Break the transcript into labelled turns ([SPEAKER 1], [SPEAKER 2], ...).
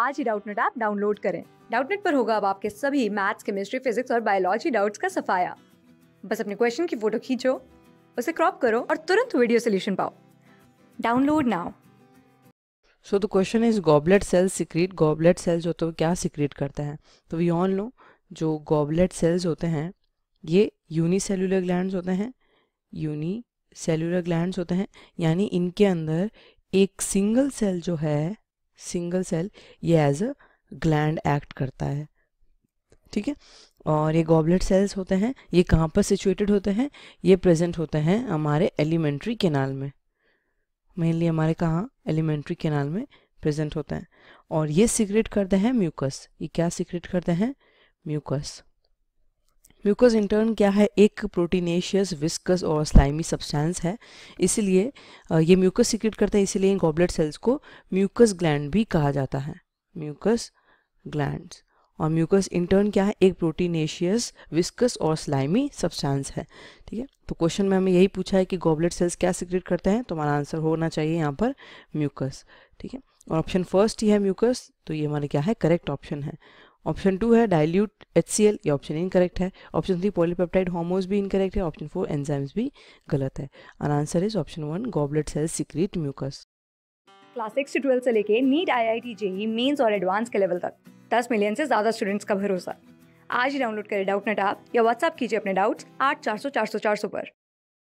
[SPEAKER 1] आज ही Doubtnut app download करें डाउटनेट पर होगा अब आपके सभी मैथ्स केमिस्ट्री फिजिक्स और बायोलॉजी डाउट्स का सफाया बस अपने क्वेश्चन की फोटो खींचो उसे क्रॉप करो और तुरंत वीडियो सोल्यूशन पाओ download now
[SPEAKER 2] so the question is goblet cells secrete goblet cells होते हैं क्या सिक्रीट करते हैं तो वी ऑल नो जो गॉबलेट सेल्स होते हैं ये यूनिसेलुलर ग्लैंड होते हैं सेलुलर ग्लैंड होते हैं यानी इनके अंदर एक सिंगल सेल जो है सिंगल सेल ये एज अ ग्लैंड एक्ट करता है ठीक है और ये गॉबलेट सेल्स होते हैं ये कहाँ पर सिचुएटेड होते हैं ये प्रेजेंट होते हैं हमारे एलिमेंट्री केनाल में मेनली हमारे कहाँ एलिमेंट्री केनाल में प्रेजेंट होते हैं और ये सीक्रेट करते हैं म्यूकस ये क्या सीक्रेट करते हैं म्यूकस म्यूकस इंटर्न क्या है एक प्रोटीनेशियस विस्कस और स्लाइमी सब्सटेंस है इसीलिए ये म्यूकस सिक्रेट करते हैं इसीलिए इन गॉबलेट सेल्स को म्यूकस ग्लैंड भी कहा जाता है म्यूकस ग्लैंड और म्यूकस इंटर्न क्या है एक प्रोटीनेशियस विस्कस और स्लाइमी सब्सटेंस है ठीक है तो क्वेश्चन में हमें यही पूछा है कि गॉबलेट सेल्स क्या सिक्रेट करते हैं तो हमारा आंसर होना चाहिए यहाँ पर म्यूकस ठीक है और ऑप्शन फर्स्ट ही है म्यूकस तो ये हमारे क्या है करेक्ट ऑप्शन है ऑप्शन टू है डाइल्यूट एच सी एल ये ऑप्शन इनकरेक्ट है ऑप्शन थ्री पॉलीपेप्टाइड होमोज भी इनकरेक्ट है ऑप्शन फोर एंजाइम्स भी गलत है और answer is option one goblet cell secrete mucus
[SPEAKER 1] class six से ट्वेल्थ से लेके NEET I I T JEE mains और एडवांस के लेवल तक दस मिलियन से ज़्यादा स्टूडेंट्स का भरोसा आज ही डाउनलोड करें डाउट नेट आप या व्हाट्सअप कीजिए अपने डाउट्स आठ चार सौ चार सौ चार सौ पर